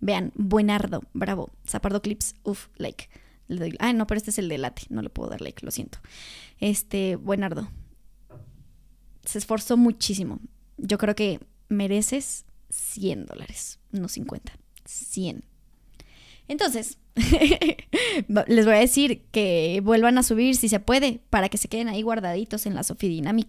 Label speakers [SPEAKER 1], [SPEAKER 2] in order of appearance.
[SPEAKER 1] Vean, buenardo, bravo. Zapardo Clips, uff, like. ah, no, pero este es el de late, no le puedo dar like, lo siento. Este, buenardo. Se esforzó muchísimo. Yo creo que mereces 100 dólares, no 50, 100. Entonces, les voy a decir que vuelvan a subir si se puede, para que se queden ahí guardaditos en la sofidinámica.